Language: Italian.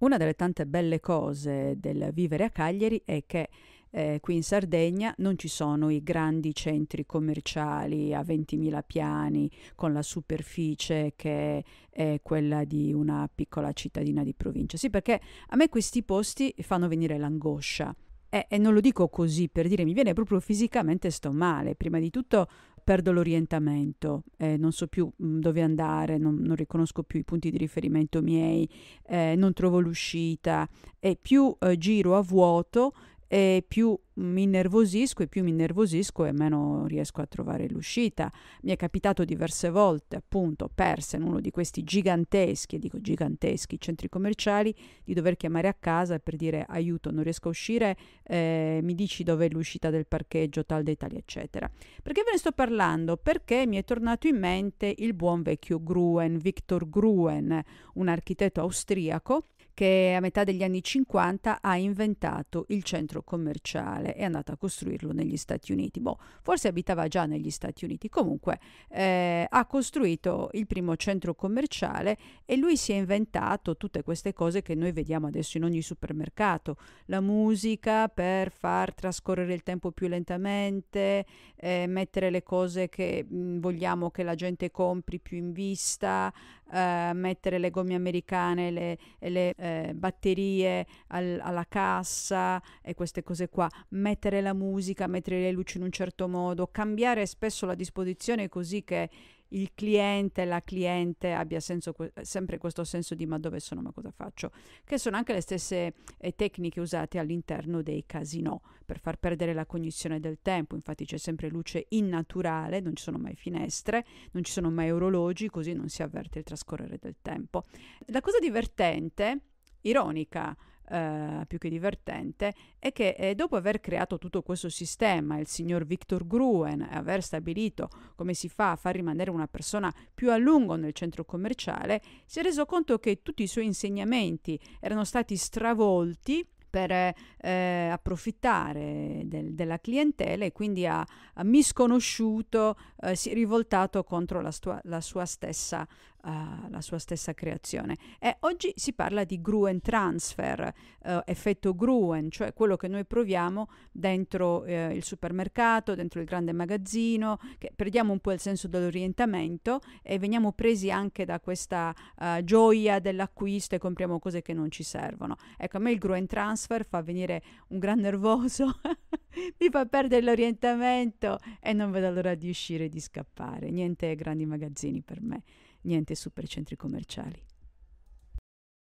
Una delle tante belle cose del vivere a Cagliari è che eh, qui in Sardegna non ci sono i grandi centri commerciali a 20.000 piani con la superficie che è quella di una piccola cittadina di provincia. Sì, perché a me questi posti fanno venire l'angoscia. Eh, e non lo dico così per dire, mi viene proprio fisicamente sto male. Prima di tutto perdo l'orientamento, eh, non so più mm, dove andare, non, non, riconosco più i punti di riferimento miei, eh, non trovo l'uscita e più eh, giro a vuoto e più mi innervosisco e più mi innervosisco e meno riesco a trovare l'uscita. Mi è capitato diverse volte, appunto, persa in uno di questi giganteschi, e dico giganteschi, centri commerciali, di dover chiamare a casa per dire aiuto, non riesco a uscire, eh, mi dici dove è l'uscita del parcheggio, tal dei tali, eccetera. Perché ve ne sto parlando? Perché mi è tornato in mente il buon vecchio Gruen, Victor Gruen, un architetto austriaco che a metà degli anni 50 ha inventato il centro commerciale mondiale è andato a costruirlo negli Stati Uniti. Boh, forse abitava già negli Stati Uniti, comunque eh, ha costruito il primo centro commerciale e lui si è inventato tutte queste cose che noi vediamo adesso in ogni supermercato, la musica per far trascorrere il tempo più lentamente, eh, mettere le cose che mh, mm, vogliamo che la gente compri più in vista, eh, mettere le gomme americane, le, le eh, batterie al, alla cassa e queste cose qua mettere la musica, mettere le luci in un certo modo, cambiare spesso la disposizione così che il cliente, la cliente abbia senso, sempre questo senso di ma dove sono, ma cosa faccio, che sono anche le stesse eh, tecniche usate all'interno dei casino per far perdere la cognizione del tempo, infatti c'è sempre luce innaturale, non ci sono mai finestre, non ci sono mai orologi, così non si avverte il trascorrere del tempo. La cosa divertente, ironica, eh, più che divertente è che eh, dopo aver creato tutto questo sistema, il signor Victor Gruen, e aver stabilito come si fa a far rimanere una persona più a lungo nel centro commerciale, si è reso conto che tutti i suoi insegnamenti erano stati stravolti per eh, approfittare del, della clientela e quindi ha, ha misconosciuto, eh, si è rivoltato contro la, sua, la sua stessa Uh, la sua stessa creazione. E oggi si parla di Gruen Transfer, uh, effetto Gruen, cioè quello che noi proviamo dentro uh, il supermercato, dentro il grande magazzino, che perdiamo un po' il senso dell'orientamento e veniamo presi anche da questa gioia dell'acquisto e compriamo cose che non ci servono. Ecco, a me il Gruen Transfer transfer fa venire un gran nervoso, mi fa perdere l'orientamento e non vedo l'ora di uscire e di scappare. Niente grandi magazzini per me, niente super centri commerciali.